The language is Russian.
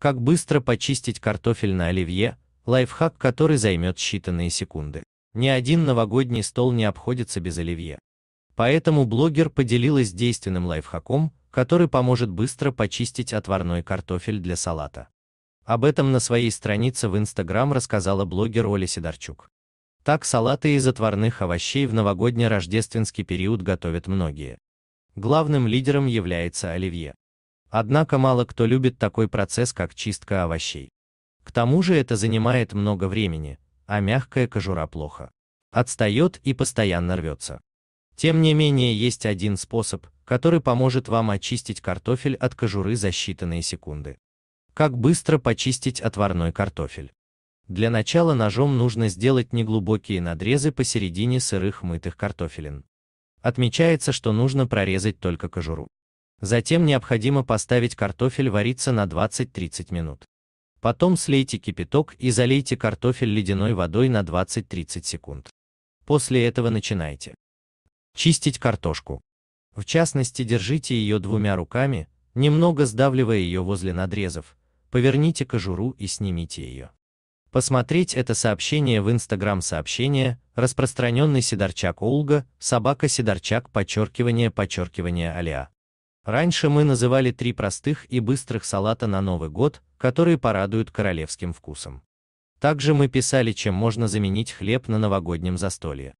Как быстро почистить картофель на оливье – лайфхак, который займет считанные секунды. Ни один новогодний стол не обходится без оливье. Поэтому блогер поделилась действенным лайфхаком, который поможет быстро почистить отварной картофель для салата. Об этом на своей странице в Instagram рассказала блогер Оля Сидорчук. Так салаты из отварных овощей в новогодний рождественский период готовят многие. Главным лидером является оливье. Однако мало кто любит такой процесс, как чистка овощей. К тому же это занимает много времени, а мягкая кожура плохо. Отстает и постоянно рвется. Тем не менее есть один способ, который поможет вам очистить картофель от кожуры за считанные секунды. Как быстро почистить отварной картофель? Для начала ножом нужно сделать неглубокие надрезы посередине сырых мытых картофелин. Отмечается, что нужно прорезать только кожуру. Затем необходимо поставить картофель вариться на 20-30 минут. Потом слейте кипяток и залейте картофель ледяной водой на 20-30 секунд. После этого начинайте. Чистить картошку. В частности, держите ее двумя руками, немного сдавливая ее возле надрезов, поверните кожуру и снимите ее. Посмотреть это сообщение в Инстаграм сообщение, распространенный Сидорчак Олга, собака Сидорчак подчеркивание подчеркивание Аля Раньше мы называли три простых и быстрых салата на Новый год, которые порадуют королевским вкусом. Также мы писали, чем можно заменить хлеб на новогоднем застолье.